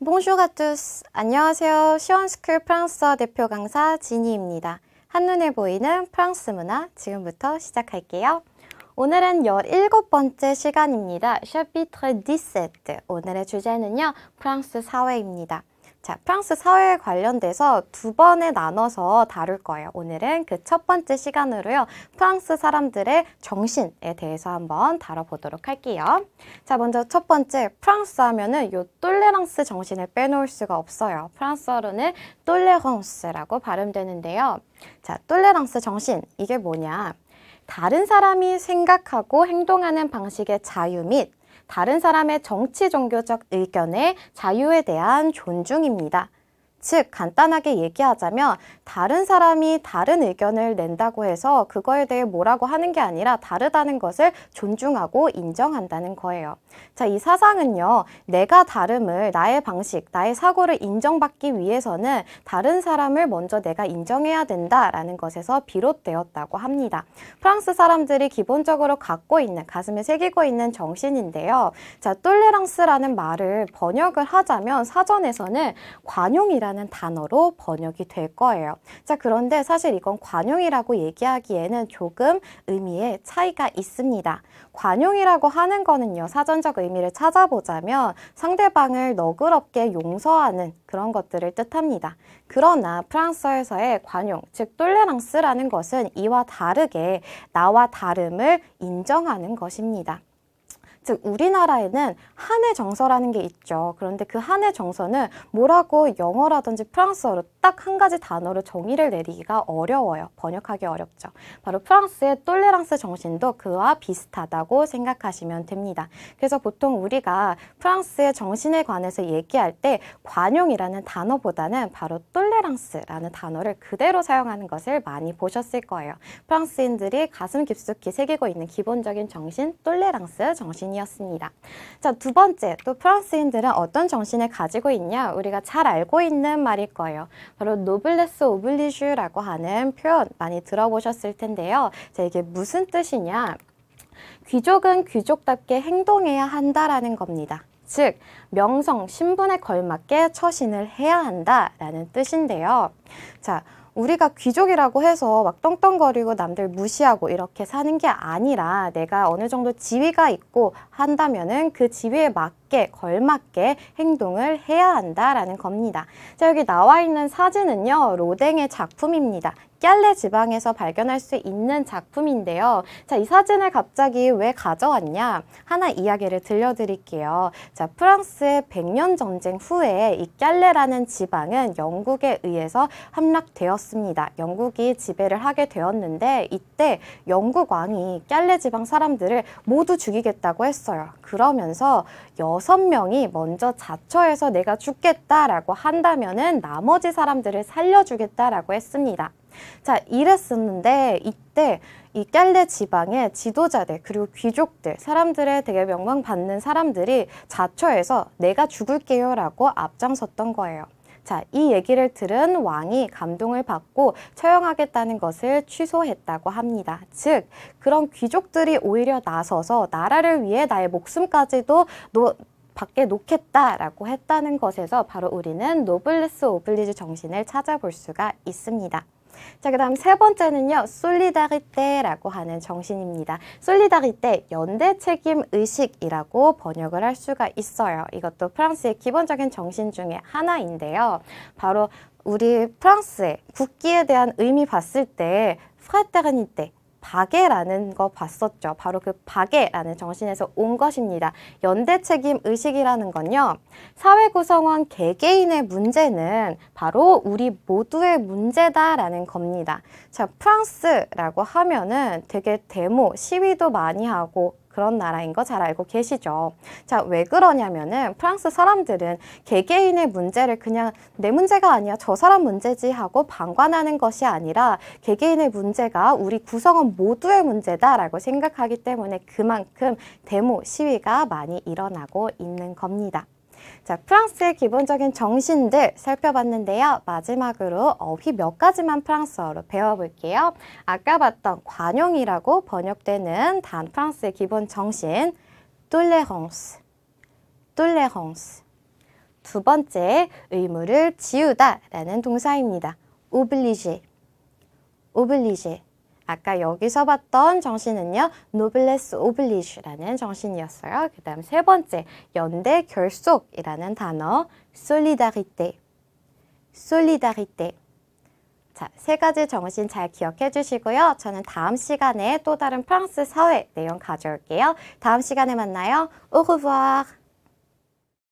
Bonjour à tous. 안녕하세요. 시원스쿨 프랑스어 대표 강사 지니입니다. 한눈에 보이는 프랑스 문화 지금부터 시작할게요. 오늘은 17번째 시간입니다. chapitre 17. 오늘의 주제는요. 프랑스 사회입니다. 자, 프랑스 사회에 관련돼서 두 번에 나눠서 다룰 거예요. 오늘은 그 첫 번째 시간으로요. 프랑스 사람들의 정신에 대해서 한번 다뤄보도록 할게요. 자, 먼저 첫 번째, 프랑스 하면은 요 똘레랑스 정신을 빼놓을 수가 없어요. 프랑스어로는 똘레랑스라고 발음되는데요. 자, 똘레랑스 정신, 이게 뭐냐? 다른 사람이 생각하고 행동하는 방식의 자유 및 다른 사람의 정치, 종교적 의견에 자유에 대한 존중입니다. 즉 간단하게 얘기하자면 다른 사람이 다른 의견을 낸다고 해서 그거에 대해 뭐라고 하는 게 아니라 다르다는 것을 존중하고 인정한다는 거예요. 자, 이 사상은요. 내가 다름을 나의 방식, 나의 사고를 인정받기 위해서는 다른 사람을 먼저 내가 인정해야 된다라는 것에서 비롯되었다고 합니다. 프랑스 사람들이 기본적으로 갖고 있는 가슴에 새기고 있는 정신인데요. 자, 똘레랑스라는 말을 번역을 하자면 사전에서는 관용이라는 관용이라는 단어로 번역이 될 거예요. 자, 그런데 사실 이건 관용이라고 얘기하기에는 조금 의미의 차이가 있습니다. 관용이라고 하는 거는요, 사전적 의미를 찾아보자면 상대방을 너그럽게 용서하는 그런 것들을 뜻합니다. 그러나 프랑스어에서의 관용, 즉 똘레랑스라는 것은 이와 다르게 나와 다름을 인정하는 것입니다. 즉 우리나라에는 한의 정서라는 게 있죠. 그런데 그한의 정서는 뭐라고 영어라든지 프랑스어로 딱 한 가지 단어로 정의를 내리기가 어려워요. 번역하기 어렵죠. 바로 프랑스의 똘레랑스 정신도 그와 비슷하다고 생각하시면 됩니다. 그래서 보통 우리가 프랑스의 정신에 관해서 얘기할 때 관용이라는 단어보다는 바로 똘레랑스라는 단어를 그대로 사용하는 것을 많이 보셨을 거예요. 프랑스인들이 가슴 깊숙이 새기고 있는 기본적인 정신 똘레랑스 정신이 부분었습니다 자, 두 번째, 또 프랑스인들은 어떤 정신을 가지고 있냐? 우리가 잘 알고 있는 말일 거예요. 바로 노블레스 오블리주라고 하는 표현 많이 들어보셨을 텐데요. 자, 이게 무슨 뜻이냐? 귀족은 귀족답게 행동해야 한다라는 겁니다. 즉, 명성, 신분에 걸맞게 처신을 해야 한다라는 뜻인데요. 자, 우리가 귀족이라고 해서 막 떵떵거리고 남들 무시하고 이렇게 사는 게 아니라 내가 어느 정도 지위가 있고 한다면은 그 지위에 맞게 걸맞게 행동을 해야 한다라는 겁니다. 자, 여기 나와 있는 사진은요. 로댕의 작품입니다. 꽰레 지방에서 발견할 수 있는 작품인데요. 자, 이 사진을 갑자기 왜 가져왔냐? 하나 이야기를 들려드릴게요. 자, 프랑스의 백년 전쟁 후에 이 꽰레라는 지방은 영국에 의해서 함락되었습니다. 영국이 지배를 하게 되었는데 이때 영국 왕이 깰레 지방 사람들을 모두 죽이겠다고 했어요. 그러면서 여섯 명이 먼저 자처해서 내가 죽겠다라고 한다면은 나머지 사람들을 살려주겠다라고 했습니다. 자, 이랬었는데 이때 이 깰레 지방의 지도자들 그리고 귀족들 사람들의 되게 명망 받는 사람들이 자처해서 내가 죽을게요라고 앞장섰던 거예요. 자, 이 얘기를 들은 왕이 감동을 받고 처형하겠다는 것을 취소했다고 합니다. 즉, 그런 귀족들이 오히려 나서서 나라를 위해 나의 목숨까지도 노, 밖에 놓겠다라고 했다는 것에서 바로 우리는 노블레스 오블리즈 정신을 찾아볼 수가 있습니다. 자, 그 다음 세 번째는요. 솔리다리떼라고 하는 정신입니다. 솔리다리떼, 연대 책임 의식이라고 번역을 할 수가 있어요. 이것도 프랑스의 기본적인 정신 중에 하나인데요. 바로 우리 프랑스의 국기에 대한 의미 봤을 때 프라테르니떼 박애라는 거 봤었죠. 바로 그 박애라는 정신에서 온 것입니다. 연대 책임 의식이라는 건요. 사회 구성원 개개인의 문제는 바로 우리 모두의 문제다라는 겁니다. 자, 프랑스라고 하면은 되게 데모, 시위도 많이 하고 그런 나라인 거 잘 알고 계시죠. 자, 왜 그러냐면은 프랑스 사람들은 개개인의 문제를 그냥 내 문제가 아니야, 저 사람 문제지 하고 방관하는 것이 아니라 개개인의 문제가 우리 구성원 모두의 문제다라고 생각하기 때문에 그만큼 데모 시위가 많이 일어나고 있는 겁니다. 자, 프랑스의 기본적인 정신들 살펴봤는데요. 마지막으로 어휘 몇 가지만 프랑스어로 배워볼게요. 아까 봤던 관용이라고 번역되는 단 프랑스의 기본 정신, t 레 l 스 r a n c 두 번째, 의무를 지우다 라는 동사입니다. 오블리 i 오블리 o 아까 여기서 봤던 정신은요. 노블레스 오블리슈라는 정신이었어요. 그 다음 세 번째, 연대 결속이라는 단어 솔리다리떼, 솔리다리떼 자, 세 가지 정신 잘 기억해 주시고요. 저는 다음 시간에 또 다른 프랑스 사회 내용 가져올게요. 다음 시간에 만나요. 오후부아